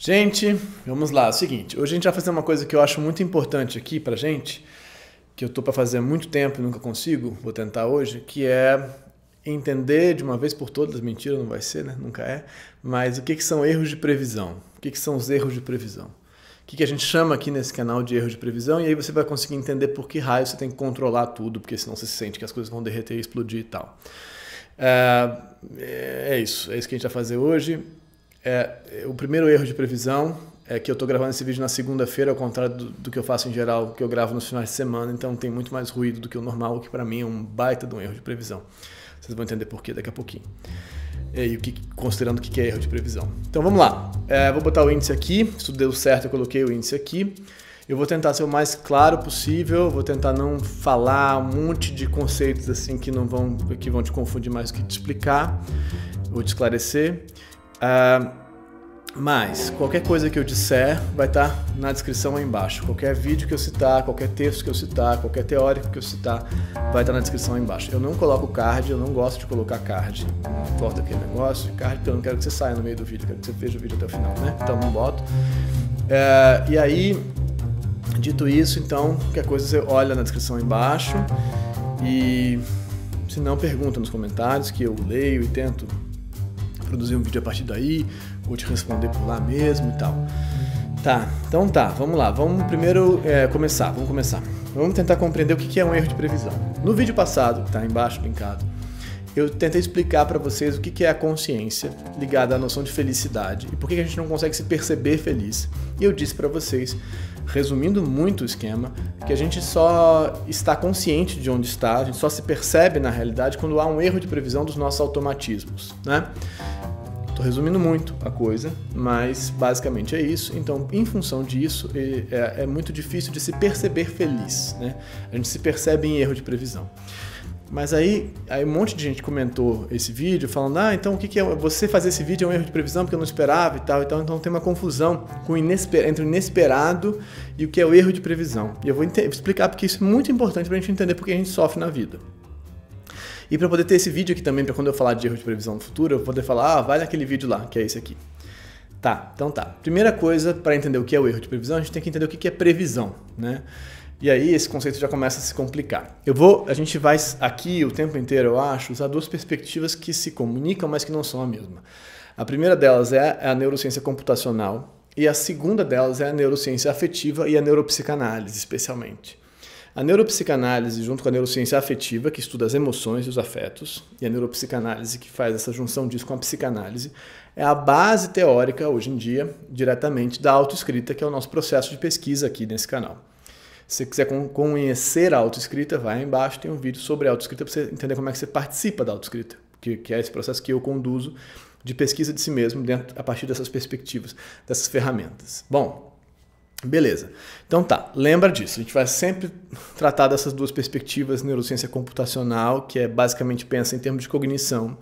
Gente, vamos lá. É o seguinte, hoje a gente vai fazer uma coisa que eu acho muito importante aqui pra gente, que eu tô para fazer há muito tempo e nunca consigo, vou tentar hoje, que é entender de uma vez por todas, mentira, não vai ser, né? Nunca é. Mas o que, que são erros de previsão? O que, que são os erros de previsão? O que, que a gente chama aqui nesse canal de erros de previsão? E aí você vai conseguir entender por que raio você tem que controlar tudo, porque senão você se sente que as coisas vão derreter, explodir e tal. É, é isso, é isso que a gente vai fazer hoje. É, o primeiro erro de previsão é que eu estou gravando esse vídeo na segunda-feira, ao contrário do, do, que eu faço em geral, que eu gravo nos finais de semana, então tem muito mais ruído do que o normal, o que para mim é um baita de um erro de previsão. Vocês vão entender por quê daqui a pouquinho. E o que, considerando o que é erro de previsão. Então vamos lá. É, vou botar o índice aqui. Se tudo deu certo, eu coloquei o índice aqui. Eu vou tentar ser o mais claro possível. Vou tentar não falar um monte de conceitos assim que não vão que vão te confundir mais do que te explicar Vou te esclarecer. Uh, mas qualquer coisa que eu disser vai estar tá na descrição aí embaixo. Qualquer vídeo que eu citar, qualquer texto que eu citar, qualquer teórico que eu citar, vai estar tá na descrição aí embaixo. Eu não coloco card, eu não gosto de colocar card. Não importa aquele negócio, card, porque então eu não quero que você saia no meio do vídeo, quero que você veja o vídeo até o final, né? Então não boto. Eh, e aí, dito isso, então, qualquer coisa você olha na descrição aí embaixo e se não pergunta nos comentários que eu leio e tento produzir um vídeo a partir daí, vou te responder por lá mesmo e tal. Tá, então tá, vamos lá, vamos primeiro é, começar, vamos começar. Vamos tentar compreender o que é um erro de previsão. No vídeo passado, que tá embaixo linkado, eu tentei explicar para vocês o que é a consciência ligada à noção de felicidade e por que a gente não consegue se perceber feliz. E eu disse para vocês, resumindo muito o esquema, que a gente só está consciente de onde está, a gente só se percebe na realidade quando há um erro de previsão dos nossos automatismos, né? Estou resumindo muito a coisa, mas basicamente é isso. Então, em função disso, é, é muito difícil de se perceber feliz. Né? A gente se percebe em erro de previsão. Mas aí, aí um monte de gente comentou esse vídeo falando, ah, então o que, que é você fazer esse vídeo é um erro de previsão porque eu não esperava e tal, então, então tem uma confusão com inesper, entre o inesperado e o que é o erro de previsão. E eu vou explicar porque isso é muito importante para a gente entender porque a gente sofre na vida. E para poder ter esse vídeo aqui também, para quando eu falar de erro de previsão no futuro, eu poder falar, ah, vai naquele vídeo lá, que é esse aqui. Tá, então tá. Primeira coisa, para entender o que é o erro de previsão, a gente tem que entender o que é previsão, né? E aí esse conceito já começa a se complicar. Eu vou, a gente vai aqui o tempo inteiro, eu acho, usar duas perspectivas que se comunicam, mas que não são a mesma. A primeira delas é a neurociência computacional e a segunda delas é a neurociência afetiva e a neuropsicanálise, especialmente. A neuropsicanálise, junto com a neurociência afetiva, que estuda as emoções e os afetos, e a neuropsicanálise, que faz essa junção disso com a psicanálise, é a base teórica, hoje em dia, diretamente da autoescrita, que é o nosso processo de pesquisa aqui nesse canal. Se você quiser conhecer a autoescrita, vai embaixo, tem um vídeo sobre a autoescrita para você entender como é que você participa da autoescrita, que, que é esse processo que eu conduzo de pesquisa de si mesmo dentro, a partir dessas perspectivas, dessas ferramentas. Bom, Beleza. Então tá, lembra disso. A gente vai sempre tratar dessas duas perspectivas, neurociência computacional, que é basicamente pensa em termos de cognição,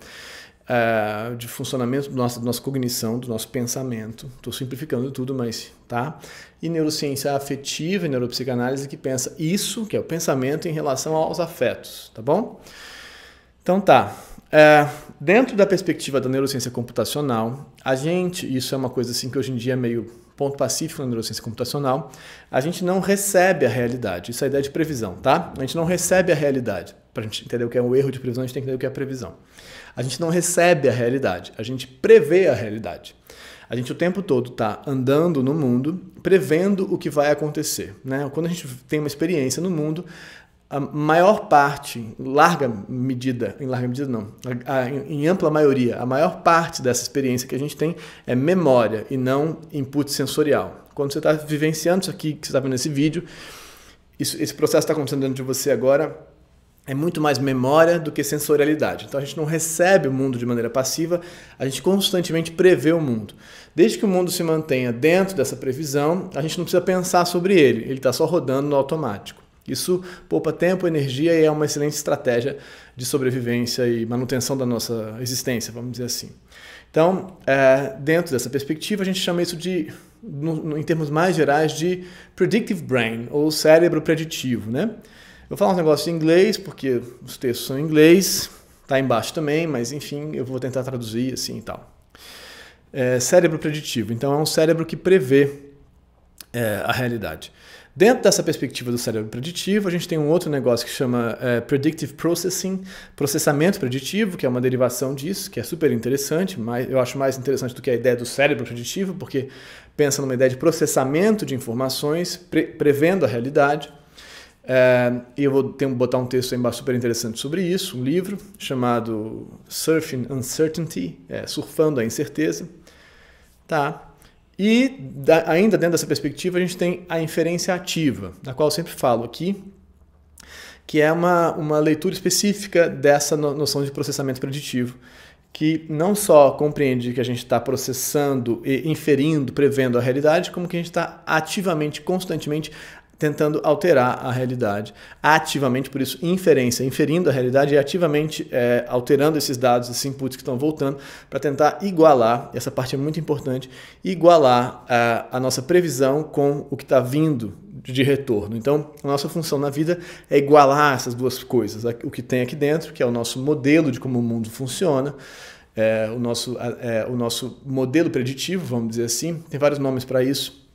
eh, de funcionamento do da nossa cognição, do nosso pensamento. Estou simplificando tudo, mas tá? E neurociência afetiva e neuropsicanálise que pensa isso, que é o pensamento em relação aos afetos, tá bom? Então tá. É, dentro da perspectiva da neurociência computacional, a gente, isso é uma coisa assim que hoje em dia é meio ponto pacífico na neurociência computacional, a gente não recebe a realidade. Isso é a ideia de previsão, tá? A gente não recebe a realidade. Para a gente entender o que é um erro de previsão, a gente tem que entender o que é previsão. A gente não recebe a realidade, a gente prevê a realidade. A gente o tempo todo está andando no mundo, prevendo o que vai acontecer. Né? Quando a gente tem uma experiência no mundo, a maior parte, larga medida, em larga medida não, a, a, em ampla maioria, a maior parte dessa experiência que a gente tem é memória e não input sensorial. Quando você está vivenciando isso aqui, que você está vendo esse vídeo, isso, esse processo está acontecendo dentro de você agora, é muito mais memória do que sensorialidade. Então a gente não recebe o mundo de maneira passiva, a gente constantemente prevê o mundo. Desde que o mundo se mantenha dentro dessa previsão, a gente não precisa pensar sobre ele, ele está só rodando no automático. Isso poupa tempo, energia e é uma excelente estratégia de sobrevivência e manutenção da nossa existência, vamos dizer assim. Então, é, dentro dessa perspectiva, a gente chama isso de, no, em termos mais gerais, de predictive brain, ou cérebro preditivo, né? Eu vou falar um negócio em inglês, porque os textos são em inglês, tá embaixo também, mas enfim, eu vou tentar traduzir assim e tal. É, cérebro preditivo, então é um cérebro que prevê é, a realidade. Dentro dessa perspectiva do cérebro preditivo, a gente tem um outro negócio que chama é, Predictive Processing, processamento preditivo, que é uma derivação disso, que é super interessante, mas eu acho mais interessante do que a ideia do cérebro preditivo, porque pensa numa ideia de processamento de informações, pre prevendo a realidade. É, e eu vou ter, botar um texto aí embaixo super interessante sobre isso, um livro chamado Surfing Uncertainty, é, Surfando a Incerteza. Tá? E da, ainda dentro dessa perspectiva, a gente tem a inferência ativa, da qual eu sempre falo aqui, que é uma, uma leitura específica dessa noção de processamento preditivo, que não só compreende que a gente está processando e inferindo, prevendo a realidade, como que a gente está ativamente, constantemente tentando alterar a realidade ativamente, por isso, inferência, inferindo a realidade e ativamente é, alterando esses dados, esses inputs que estão voltando, para tentar igualar, essa parte é muito importante, igualar a, é, a nossa previsão com o que está vindo de retorno. Então, a nossa função na vida é igualar essas duas coisas, o que tem aqui dentro, que é o nosso modelo de como o mundo funciona, é, o, nosso, é, o nosso modelo preditivo, vamos dizer assim, tem vários nomes para isso,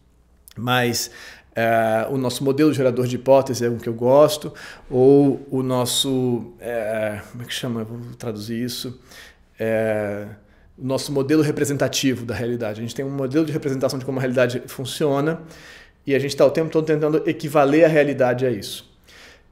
mas é, o nosso modelo gerador de hipótese é um que eu gosto, ou o nosso. É, como é que chama? Vou traduzir isso. É, o nosso modelo representativo da realidade. A gente tem um modelo de representação de como a realidade funciona e a gente está o tempo todo tentando equivaler a realidade a isso.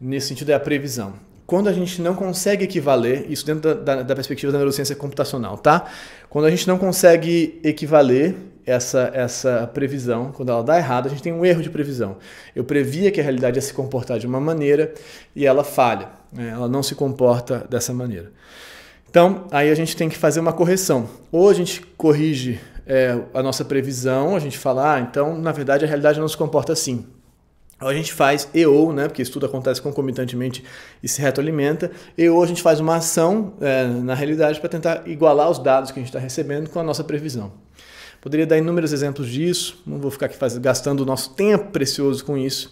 Nesse sentido, é a previsão. Quando a gente não consegue equivaler, isso dentro da, da, da perspectiva da neurociência computacional, tá? Quando a gente não consegue equivaler essa, essa previsão, quando ela dá errado, a gente tem um erro de previsão. Eu previa que a realidade ia se comportar de uma maneira e ela falha, né? ela não se comporta dessa maneira. Então, aí a gente tem que fazer uma correção. Ou a gente corrige é, a nossa previsão, a gente fala, ah, então, na verdade, a realidade não se comporta assim. Ou a gente faz e ou, né, porque isso tudo acontece concomitantemente e se retroalimenta, e ou a gente faz uma ação, é, na realidade, para tentar igualar os dados que a gente está recebendo com a nossa previsão. Poderia dar inúmeros exemplos disso, não vou ficar aqui gastando o nosso tempo precioso com isso.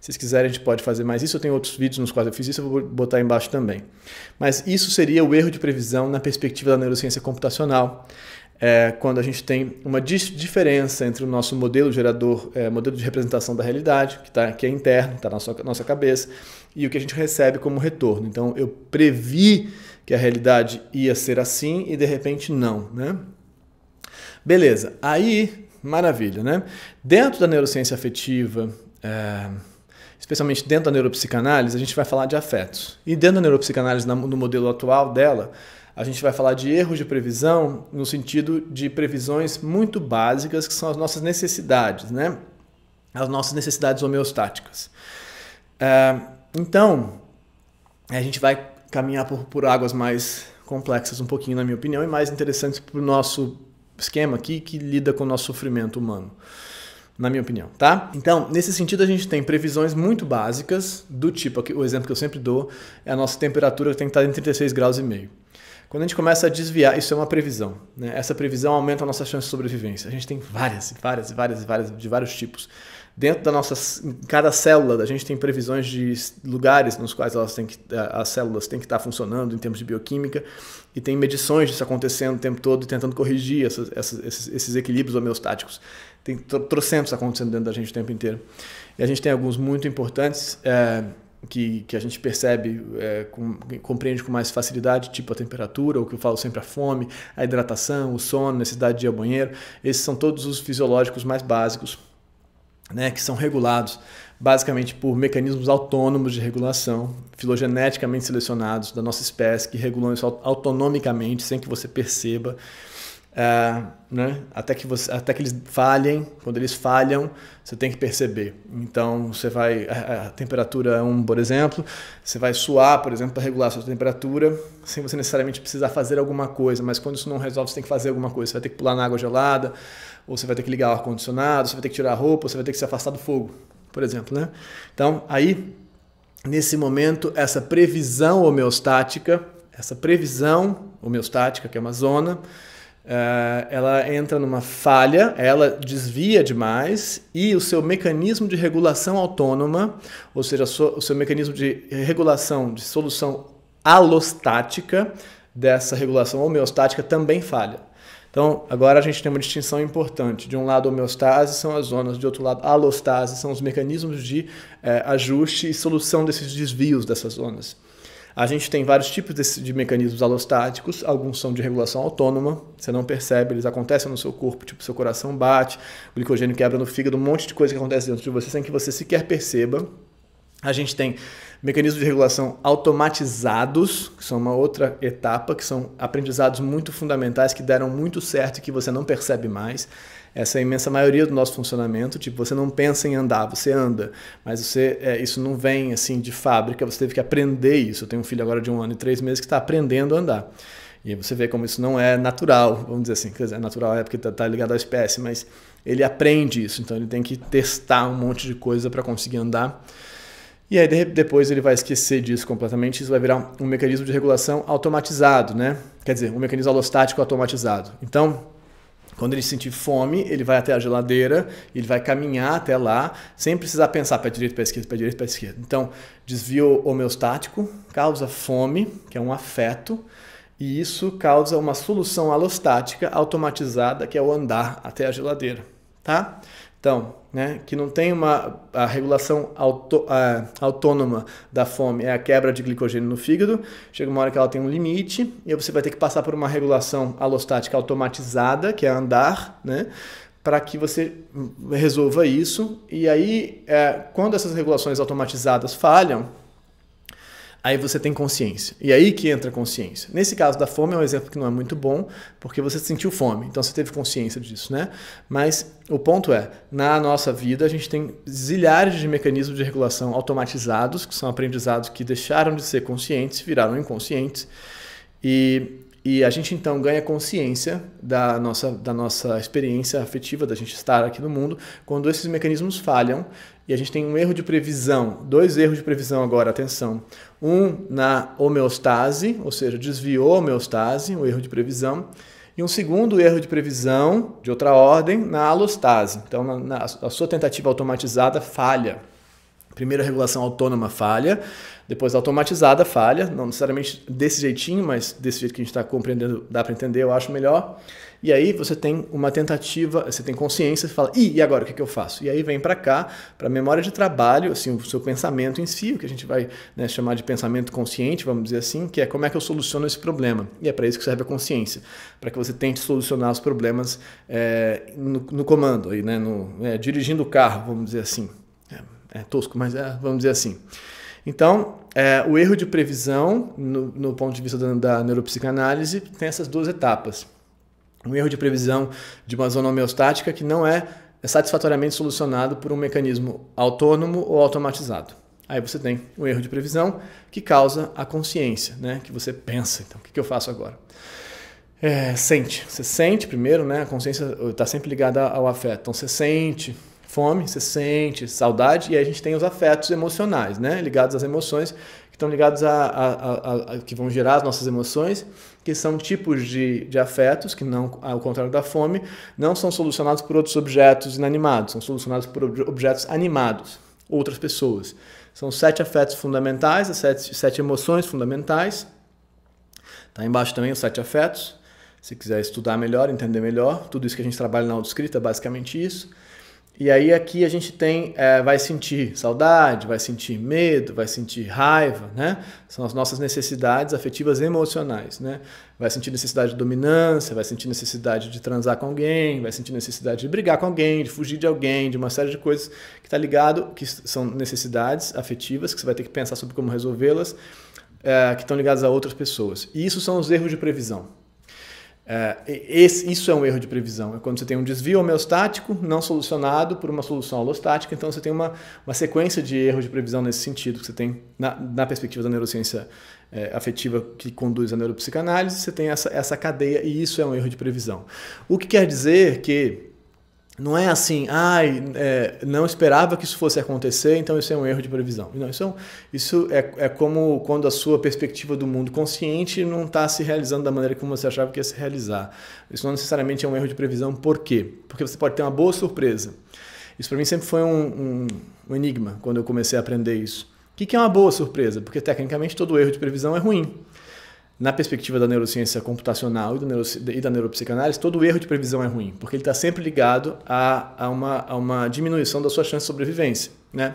Se vocês quiserem, a gente pode fazer mais isso. Eu tenho outros vídeos nos quais eu fiz isso, eu vou botar aí embaixo também. Mas isso seria o erro de previsão na perspectiva da neurociência computacional, é, quando a gente tem uma diferença entre o nosso modelo gerador, é, modelo de representação da realidade, que, tá, que é interno, está na nossa, nossa cabeça, e o que a gente recebe como retorno. Então, eu previ que a realidade ia ser assim e de repente não, né? Beleza, aí, maravilha, né? Dentro da neurociência afetiva, é, especialmente dentro da neuropsicanálise, a gente vai falar de afetos. E dentro da neuropsicanálise, no modelo atual dela, a gente vai falar de erros de previsão no sentido de previsões muito básicas, que são as nossas necessidades, né? As nossas necessidades homeostáticas. É, então, a gente vai caminhar por, por águas mais complexas um pouquinho, na minha opinião, e mais interessantes para o nosso esquema aqui que lida com o nosso sofrimento humano na minha opinião, tá? Então, nesse sentido, a gente tem previsões muito básicas do tipo, o exemplo que eu sempre dou é a nossa temperatura que tem que estar em 36 graus e meio. Quando a gente começa a desviar, isso é uma previsão. Né? Essa previsão aumenta a nossa chance de sobrevivência. A gente tem várias, várias, várias, várias, de vários tipos. Dentro da nossa, em cada célula, a gente tem previsões de lugares nos quais elas têm que, as células têm que estar funcionando em termos de bioquímica e tem medições disso acontecendo o tempo todo e tentando corrigir essas, essas, esses, esses, equilíbrios homeostáticos. Tem trocentos acontecendo dentro da gente o tempo inteiro. E a gente tem alguns muito importantes é, que, que a gente percebe, é, com, compreende com mais facilidade, tipo a temperatura, o que eu falo sempre, a fome, a hidratação, o sono, necessidade de ir ao banheiro. Esses são todos os fisiológicos mais básicos né, que são regulados basicamente por mecanismos autônomos de regulação, filogeneticamente selecionados da nossa espécie, que regulam isso autonomicamente, sem que você perceba. É, né? até, que você, até que eles falhem. Quando eles falham, você tem que perceber. Então, você vai. A, a temperatura 1, por exemplo, você vai suar, por exemplo, para regular a sua temperatura, sem você necessariamente precisar fazer alguma coisa. Mas quando isso não resolve, você tem que fazer alguma coisa. Você vai ter que pular na água gelada, ou você vai ter que ligar o ar-condicionado, você vai ter que tirar a roupa, ou você vai ter que se afastar do fogo, por exemplo. Né? Então, aí, nesse momento, essa previsão homeostática, essa previsão homeostática, que é uma zona, ah, ela entra numa falha, ela desvia demais e o seu mecanismo de regulação autônoma, ou seja, o seu mecanismo de regulação de solução alostática dessa regulação homeostática também falha. Então, agora a gente tem uma distinção importante. De um lado, homeostase são as zonas, de outro lado, alostase são os mecanismos de eh, ajuste e solução desses desvios dessas zonas. A gente tem vários tipos de, de, mecanismos alostáticos, alguns são de regulação autônoma, você não percebe, eles acontecem no seu corpo, tipo seu coração bate, o glicogênio quebra no fígado, um monte de coisa que acontece dentro de você sem que você sequer perceba. A gente tem mecanismos de regulação automatizados, que são uma outra etapa, que são aprendizados muito fundamentais que deram muito certo e que você não percebe mais. Essa é a imensa maioria do nosso funcionamento, tipo, você não pensa em andar, você anda, mas você é, isso não vem assim de fábrica, você teve que aprender isso. Eu tenho um filho agora de um ano e três meses que está aprendendo a andar. E você vê como isso não é natural, vamos dizer assim, quer dizer, é natural é porque está tá ligado à espécie, mas ele aprende isso, então ele tem que testar um monte de coisa para conseguir andar. E aí depois ele vai esquecer disso completamente, isso vai virar um mecanismo de regulação automatizado, né? Quer dizer, um mecanismo alostático automatizado. Então, quando ele sentir fome, ele vai até a geladeira, ele vai caminhar até lá, sem precisar pensar para direita, para esquerda, para direita, para esquerda. Então, desvio homeostático causa fome, que é um afeto, e isso causa uma solução alostática automatizada, que é o andar até a geladeira, tá? Então, né, que não tem uma a regulação auto, a, autônoma da fome, é a quebra de glicogênio no fígado. Chega uma hora que ela tem um limite e você vai ter que passar por uma regulação alostática automatizada, que é andar, né, para que você resolva isso. E aí, é, quando essas regulações automatizadas falham, aí você tem consciência. E aí que entra a consciência. Nesse caso da fome é um exemplo que não é muito bom, porque você sentiu fome, então você teve consciência disso, né? Mas o ponto é, na nossa vida a gente tem zilhares de mecanismos de regulação automatizados, que são aprendizados que deixaram de ser conscientes, viraram inconscientes. E e a gente então ganha consciência da nossa, da nossa experiência afetiva, da gente estar aqui no mundo, quando esses mecanismos falham e a gente tem um erro de previsão, dois erros de previsão agora, atenção. Um na homeostase, ou seja, desviou a homeostase, o um erro de previsão, e um segundo erro de previsão, de outra ordem, na alostase. Então, na, na, a sua tentativa automatizada falha. Primeiro a regulação autônoma falha, depois a automatizada falha, não necessariamente desse jeitinho, mas desse jeito que a gente está compreendendo, dá para entender, eu acho melhor. E aí você tem uma tentativa, você tem consciência, você fala, Ih, e agora o que, que eu faço? E aí vem para cá, para a memória de trabalho, assim, o seu pensamento em si, o que a gente vai né, chamar de pensamento consciente, vamos dizer assim, que é como é que eu soluciono esse problema. E é para isso que serve a consciência, para que você tente solucionar os problemas é, no, no, comando, aí, né, no, é, dirigindo o carro, vamos dizer assim é tosco, mas é, vamos dizer assim. Então, é, o erro de previsão, no, no ponto de vista da, da, neuropsicanálise, tem essas duas etapas. Um erro de previsão de uma zona homeostática que não é, satisfatoriamente solucionado por um mecanismo autônomo ou automatizado. Aí você tem um erro de previsão que causa a consciência, né? que você pensa, então, o que, que eu faço agora? É, sente, você sente primeiro, né? a consciência está eh, sempre ligada ao afeto, então você sente fome, você sente saudade, e aí a gente tem os afetos emocionais, né? ligados às emoções, que estão ligados a, a, a, a, que vão gerar as nossas emoções, que são tipos de, de afetos que não, ao contrário da fome, não são solucionados por outros objetos inanimados, são solucionados por objetos animados, outras pessoas. São sete afetos fundamentais, as sete, sete emoções fundamentais. Tá embaixo também os sete afetos. Se quiser estudar melhor, entender melhor, tudo isso que a gente trabalha na autoescrita é basicamente isso. E aí aqui a gente tem, é, vai sentir saudade, vai sentir medo, vai sentir raiva, né? São as nossas necessidades afetivas e emocionais, né? Vai sentir necessidade de dominância, vai sentir necessidade de transar com alguém, vai sentir necessidade de brigar com alguém, de fugir de alguém, de uma série de coisas que está ligado, que são necessidades afetivas, que você vai ter que pensar sobre como resolvê-las, é, que estão ligadas a outras pessoas. E isso são os erros de previsão. É, esse, isso é um erro de previsão. É quando você tem um desvio homeostático não solucionado por uma solução alostática, então você tem uma, uma sequência de erros de previsão nesse sentido que você tem na, na perspectiva da neurociência é, afetiva que conduz à neuropsicanálise, você tem essa, essa cadeia e isso é um erro de previsão. O que quer dizer que não é assim, ai, ah, é, não esperava que isso fosse acontecer, então isso é um erro de previsão. Não, isso é, um, isso é, é como quando a sua perspectiva do mundo consciente não está se realizando da maneira como você achava que ia se realizar. Isso não necessariamente é um erro de previsão, por quê? Porque você pode ter uma boa surpresa. Isso para mim sempre foi um, um, um, enigma quando eu comecei a aprender isso. O que, que é uma boa surpresa? Porque tecnicamente todo erro de previsão é ruim na perspectiva da neurociência computacional e, e, da neuropsicanálise, todo erro de previsão é ruim, porque ele está sempre ligado a, a, uma, a, uma, diminuição da sua chance de sobrevivência. Né?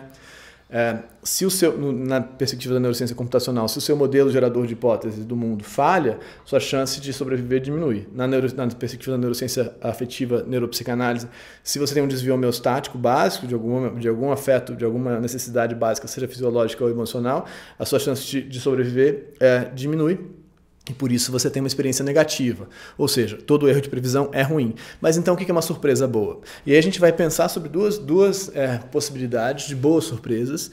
É, se o seu, no, na perspectiva da neurociência computacional, se o seu modelo gerador de hipóteses do mundo falha, sua chance de sobreviver diminui. Na, neuro, na perspectiva da neurociência afetiva, neuropsicanálise, se você tem um desvio homeostático básico de, alguma, de algum afeto, de alguma necessidade básica, seja fisiológica ou emocional, a sua chance de, de sobreviver é, diminui e por isso você tem uma experiência negativa. Ou seja, todo erro de previsão é ruim. Mas então o que é uma surpresa boa? E aí a gente vai pensar sobre duas, duas é, possibilidades de boas surpresas.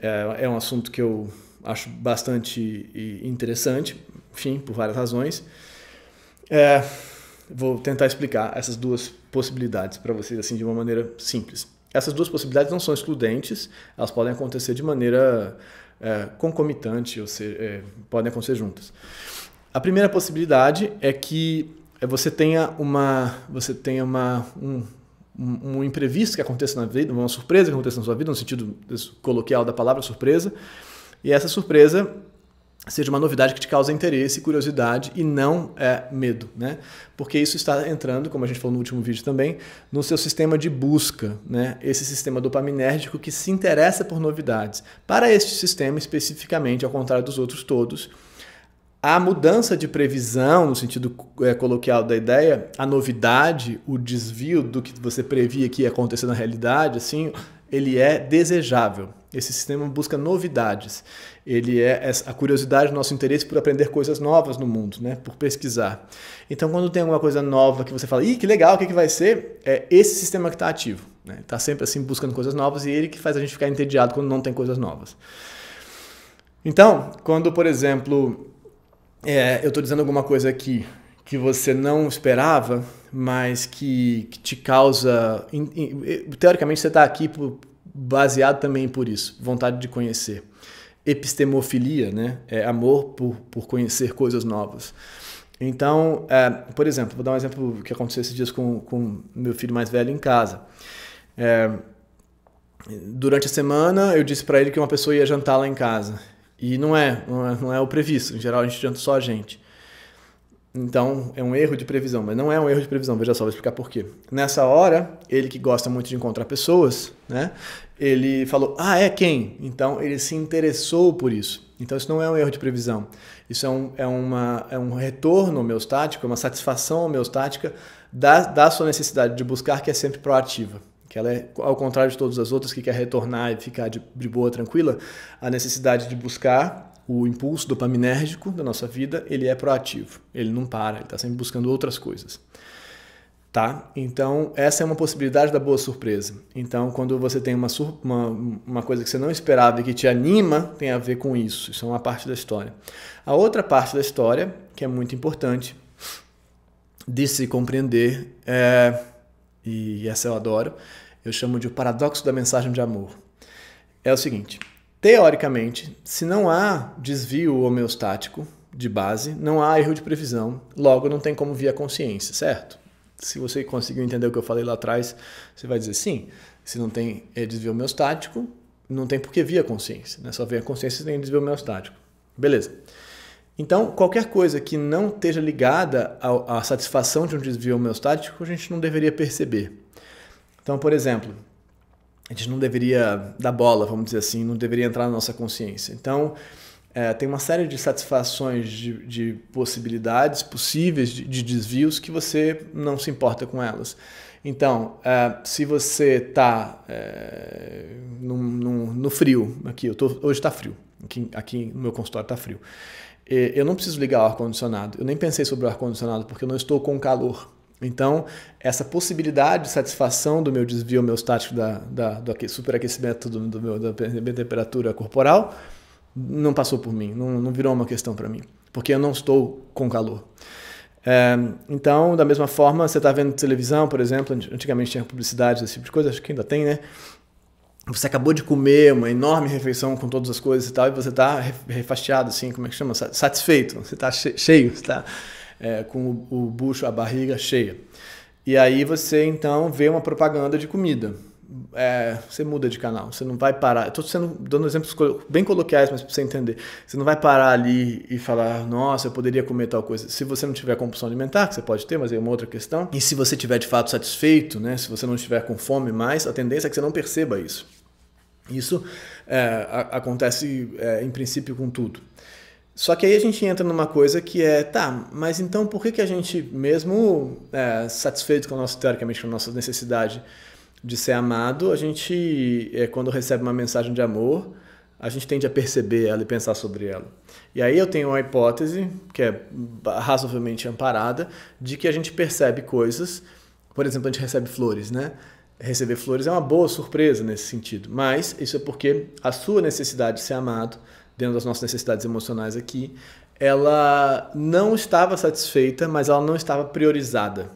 É, é um assunto que eu acho bastante interessante, enfim, por várias razões. É, vou tentar explicar essas duas possibilidades para vocês assim de uma maneira simples. Essas duas possibilidades não são excludentes, elas podem acontecer de maneira é, concomitante, ou seja, é, podem acontecer juntas. A primeira possibilidade é que você tenha uma, você tenha uma, um, um imprevisto que aconteça na vida, uma surpresa que aconteça na sua vida, no sentido coloquial da palavra surpresa, e essa surpresa seja uma novidade que te causa interesse, curiosidade e não é medo, né? Porque isso está entrando, como a gente falou no último vídeo também, no seu sistema de busca, né? Esse sistema dopaminérgico que se interessa por novidades. Para este sistema especificamente, ao contrário dos outros todos, a mudança de previsão, no sentido é, coloquial da ideia, a novidade, o desvio do que você previa que ia acontecer na realidade, assim, ele é desejável. Esse sistema busca novidades. Ele é a curiosidade, nosso interesse por aprender coisas novas no mundo, né? por pesquisar. Então, quando tem alguma coisa nova que você fala, ih, que legal, o que, que vai ser? É esse sistema que está ativo. Está né? Tá sempre assim buscando coisas novas e ele que faz a gente ficar entediado quando não tem coisas novas. Então, quando, por exemplo, é, eu estou dizendo alguma coisa aqui que você não esperava, mas que, que te causa. In, in, eh, teoricamente, você está aqui por, baseado também por isso vontade de conhecer. Epistemofilia, né? É amor por, por conhecer coisas novas. Então, é, por exemplo, vou dar um exemplo que aconteceu esses dias com, com meu filho mais velho em casa. É, durante a semana, eu disse para ele que uma pessoa ia jantar lá em casa. E não é, não é, não é o previsto. Em geral, a gente janta só a gente. Então, é um erro de previsão, mas não é um erro de previsão, veja só, vou explicar por quê. Nessa hora, ele que gosta muito de encontrar pessoas, né? Ele falou: "Ah, é quem?". Então, ele se interessou por isso. Então, isso não é um erro de previsão. Isso é um, é uma, é um retorno homeostático, é uma satisfação homeostática da, da sua necessidade de buscar, que é sempre proativa que ela é, ao contrário de todas as outras, que quer retornar e ficar de, de boa, tranquila, a necessidade de buscar o impulso dopaminérgico da nossa vida, ele é proativo, ele não para, ele está sempre buscando outras coisas. Tá? Então, essa é uma possibilidade da boa surpresa. Então, quando você tem uma, uma, uma coisa que você não esperava e que te anima, tem a ver com isso. Isso é uma parte da história. A outra parte da história, que é muito importante de se compreender, é, e essa eu adoro, eu chamo de o paradoxo da mensagem de amor. É o seguinte: teoricamente, se não há desvio homeostático de base, não há erro de previsão, logo não tem como vir a consciência, certo? Se você conseguiu entender o que eu falei lá atrás, você vai dizer sim. Se não tem eh, desvio homeostático, não tem por que vir a consciência. Né? Só vem a consciência se tem desvio homeostático. Beleza. Então, qualquer coisa que não esteja ligada à satisfação de um desvio homeostático, a gente não deveria perceber. Então, por exemplo, a gente não deveria dar bola, vamos dizer assim, não deveria entrar na nossa consciência. Então, é, tem uma série de satisfações, de, de possibilidades possíveis de, de, desvios que você não se importa com elas. Então, é, se você está no, no, no, frio, aqui, tô, hoje está frio, aqui, aqui no meu consultório está frio. Eu não preciso ligar o ar-condicionado, eu nem pensei sobre o ar-condicionado porque eu não estou com calor. Então, essa possibilidade de satisfação do meu desvio homeostático da, da, do superaquecimento do, do meu, da minha temperatura corporal não passou por mim, não, não virou uma questão para mim, porque eu não estou com calor. É, então, da mesma forma, você está vendo televisão, por exemplo, antigamente tinha publicidade desse tipo de coisa, acho que ainda tem, né? Você acabou de comer uma enorme refeição com todas as coisas e tal, e você está refastiado assim, como é que chama? Satisfeito, você está cheio, você está é, com o, o bucho, a barriga cheia. E aí você então vê uma propaganda de comida. É, você muda de canal, você não vai parar. Estou sendo dando exemplos bem coloquiais, mas para você entender. Você não vai parar ali e falar, nossa, eu poderia comer tal coisa. Se você não tiver compulsão alimentar, que você pode ter, mas é uma outra questão. E se você tiver de fato satisfeito, né? Se você não estiver com fome mais, a tendência é que você não perceba isso. Isso é, a, acontece é, em princípio com tudo. Só que aí a gente entra numa coisa que é, tá, mas então por que, que a gente, mesmo é, satisfeito com a nossa, teoricamente, com a nossa necessidade de ser amado, a gente, é, quando recebe uma mensagem de amor, a gente tende a perceber ela e pensar sobre ela. E aí eu tenho uma hipótese, que é razoavelmente amparada, de que a gente percebe coisas, por exemplo, a gente recebe flores, né? Receber flores é uma boa surpresa nesse sentido, mas isso é porque a sua necessidade de ser amado dentro das nossas necessidades emocionais aqui, ela não estava satisfeita, mas ela não estava priorizada.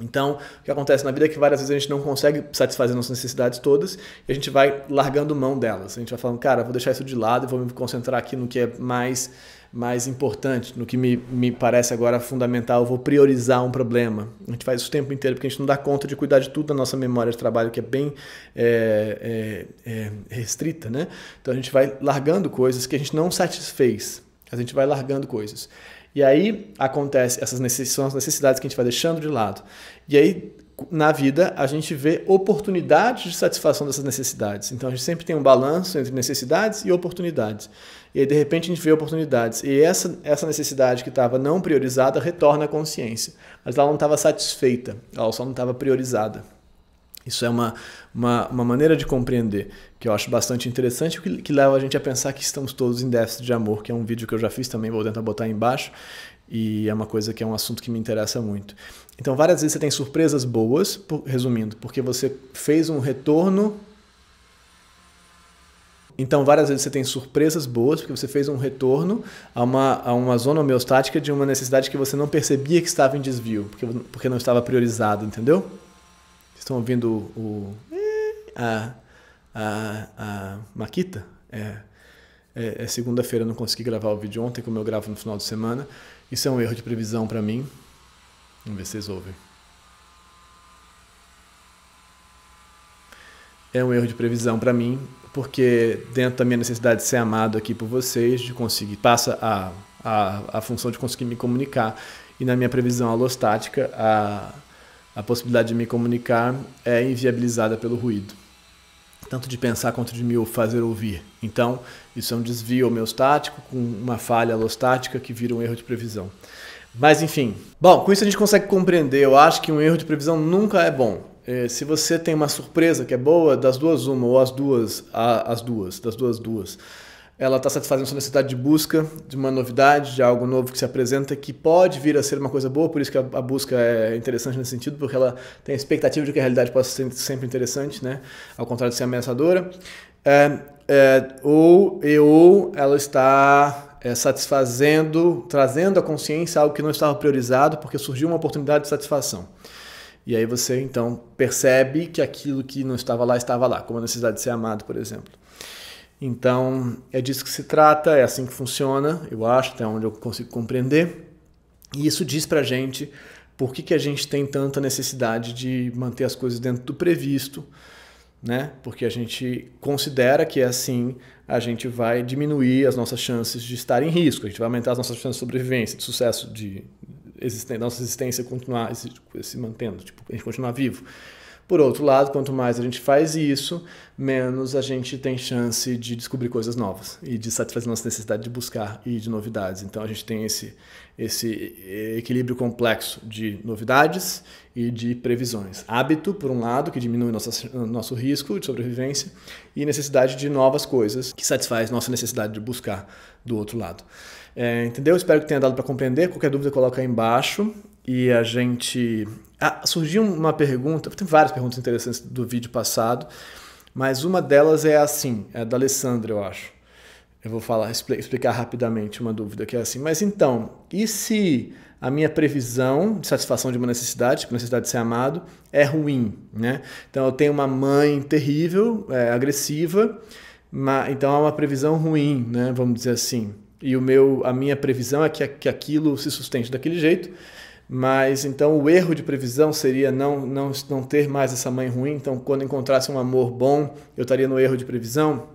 Então, o que acontece na vida é que várias vezes a gente não consegue satisfazer nossas necessidades todas e a gente vai largando mão delas. A gente vai falando, cara, vou deixar isso de lado e vou me concentrar aqui no que é mais, mais importante, no que me, me parece agora fundamental, eu vou priorizar um problema. A gente faz isso o tempo inteiro porque a gente não dá conta de cuidar de tudo da nossa memória de trabalho, que é bem é, é, é restrita, né? Então a gente vai largando coisas que a gente não satisfez, a gente vai largando coisas. E aí acontece essas necessidades que a gente vai deixando de lado. E aí na vida a gente vê oportunidades de satisfação dessas necessidades. Então a gente sempre tem um balanço entre necessidades e oportunidades. E aí de repente a gente vê oportunidades. E essa, essa necessidade que estava não priorizada retorna à consciência. Mas ela não estava satisfeita, ela só não estava priorizada. Isso é uma, uma, uma, maneira de compreender que eu acho bastante interessante, que, que leva a gente a pensar que estamos todos em déficit de amor, que é um vídeo que eu já fiz também, vou tentar botar aí embaixo, e é uma coisa que é um assunto que me interessa muito. Então, várias vezes você tem surpresas boas, por, resumindo, porque você fez um retorno. Então, várias vezes você tem surpresas boas, porque você fez um retorno a uma, a uma zona homeostática de uma necessidade que você não percebia que estava em desvio, porque, porque não estava priorizado, entendeu? estão ouvindo o, a, a, a Maquita. É, é, é segunda-feira, não consegui gravar o vídeo ontem, como eu gravo no final de semana. Isso é um erro de previsão para mim. Vamos ver se vocês ouvem. É um erro de previsão para mim, porque dentro da minha necessidade de ser amado aqui por vocês, de conseguir, passa a, a, a função de conseguir me comunicar. E na minha previsão alostática, a a possibilidade de me comunicar é inviabilizada pelo ruído. Tanto de pensar quanto de me fazer ouvir. Então, isso é um desvio homeostático com uma falha alostática que vira um erro de previsão. Mas enfim. Bom, com isso a gente consegue compreender. Eu acho que um erro de previsão nunca é bom. É, se você tem uma surpresa que é boa, das duas uma, ou as duas, as duas, das duas, duas ela está satisfazendo sua necessidade de busca de uma novidade, de algo novo que se apresenta, que pode vir a ser uma coisa boa, por isso que a, a busca é interessante nesse sentido, porque ela tem a expectativa de que a realidade possa ser sempre interessante, né? ao contrário de ser ameaçadora. É, é, ou, e, ou ela está é, satisfazendo, trazendo à consciência algo que não estava priorizado, porque surgiu uma oportunidade de satisfação. E aí você então percebe que aquilo que não estava lá estava lá, como a necessidade de ser amado, por exemplo. Então, é disso que se trata, é assim que funciona, eu acho, até onde eu consigo compreender. E isso diz para a gente por que, que a gente tem tanta necessidade de manter as coisas dentro do previsto, né? Porque a gente considera que é assim a gente vai diminuir as nossas chances de estar em risco, a gente vai aumentar as nossas chances de sobrevivência, de sucesso de existência, nossa existência continuar se mantendo, tipo, a gente continuar vivo. Por outro lado, quanto mais a gente faz isso, menos a gente tem chance de descobrir coisas novas e de satisfazer nossa necessidade de buscar e de novidades. Então a gente tem esse, esse eh, equilíbrio complexo de novidades e de previsões. Hábito, por um lado, que diminui nosso nosso risco de sobrevivência, e necessidade de novas coisas, que satisfaz nossa necessidade de buscar do outro lado. É, entendeu? Espero que tenha dado para compreender. Qualquer dúvida, coloca aí embaixo e a gente. Ah, surgiu uma pergunta, tem várias perguntas interessantes do vídeo passado, mas uma delas é assim, é da Alessandra, eu acho. Eu vou falar, explicar rapidamente uma dúvida que é assim. Mas então, e se a minha previsão de satisfação de uma necessidade, necessidade de ser amado, é ruim, né? Então eu tenho uma mãe terrível, é, agressiva, mas, então é uma previsão ruim, né? Vamos dizer assim. E o meu, a minha previsão é que, que aquilo se sustente daquele jeito. Mas então o erro de previsão seria não, não, não ter mais essa mãe ruim. Então, quando encontrasse um amor bom, eu estaria no erro de previsão.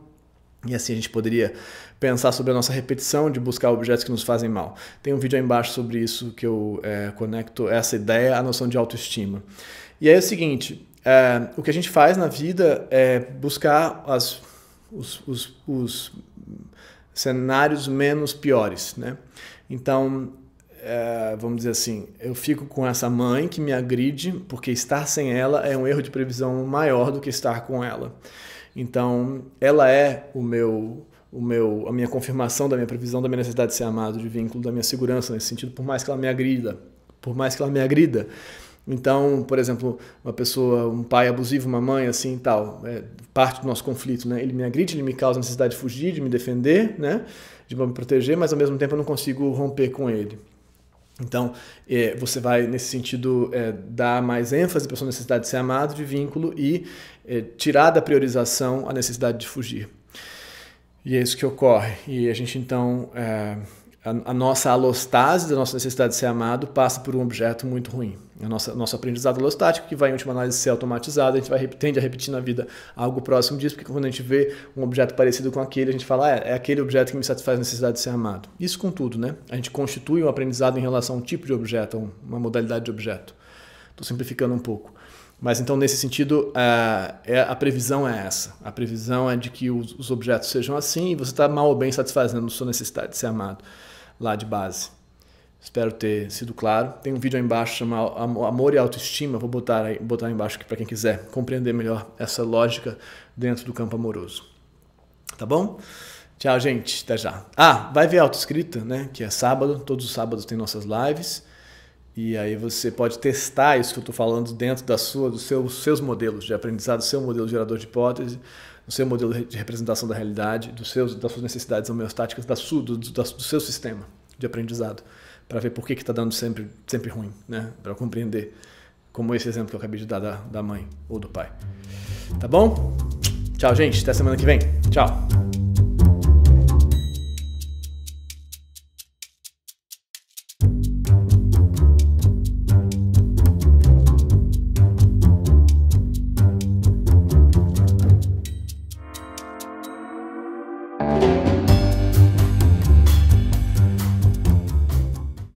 E assim a gente poderia pensar sobre a nossa repetição de buscar objetos que nos fazem mal. Tem um vídeo aí embaixo sobre isso que eu é, conecto essa ideia à noção de autoestima. E aí é o seguinte: é, o que a gente faz na vida é buscar as, os, os, os cenários menos piores. Né? Então, é, vamos dizer assim, eu fico com essa mãe que me agride, porque estar sem ela é um erro de previsão maior do que estar com ela. Então, ela é o meu o meu, a minha confirmação da minha previsão, da minha necessidade de ser amado, de vínculo, da minha segurança nesse sentido, por mais que ela me agrida, por mais que ela me agrida. Então, por exemplo, uma pessoa, um pai abusivo, uma mãe assim tal, é parte do nosso conflito, né? Ele me agride, ele me causa a necessidade de fugir, de me defender, né? De me proteger, mas ao mesmo tempo eu não consigo romper com ele. Então, é, você vai, nesse sentido, é, dar mais ênfase para a sua necessidade de ser amado, de vínculo, e é, tirar da priorização a necessidade de fugir. E é isso que ocorre. E a gente, então, a, a, nossa alostase, da nossa necessidade de ser amado, passa por um objeto muito ruim. A nossa, nosso aprendizado alostático, que vai em última análise ser automatizado, a gente vai, tende a repetir na vida algo próximo disso, porque quando a gente vê um objeto parecido com aquele, a gente fala, ah, é, é aquele objeto que me satisfaz a necessidade de ser amado. Isso com tudo, né? A gente constitui um aprendizado em relação a um tipo de objeto, uma modalidade de objeto. Estou simplificando um pouco. Mas então, nesse sentido, é, é, a, previsão é essa. A previsão é de que os, objetos sejam assim e você está mal ou bem satisfazendo sua necessidade de ser amado lá de base. Espero ter sido claro. Tem um vídeo aí embaixo chamado Amor e Autoestima. Vou botar aí, botar aí embaixo para quem quiser compreender melhor essa lógica dentro do campo amoroso. Tá bom? Tchau, gente. Até já. Ah, vai ver a autoescrita, né? Que é sábado. Todos os sábados tem nossas lives. E aí você pode testar isso que eu estou falando dentro da sua, dos seus, seus modelos de aprendizado, seu modelo gerador de hipótese do seu modelo de representação da realidade, dos seus, das suas necessidades homeostáticas, da sua, do, do, do seu sistema de aprendizado, para ver por que está dando sempre, sempre ruim, né? para compreender, como esse exemplo que eu acabei de dar da, da mãe ou do pai. Tá bom? Tchau, gente. Até semana que vem. Tchau.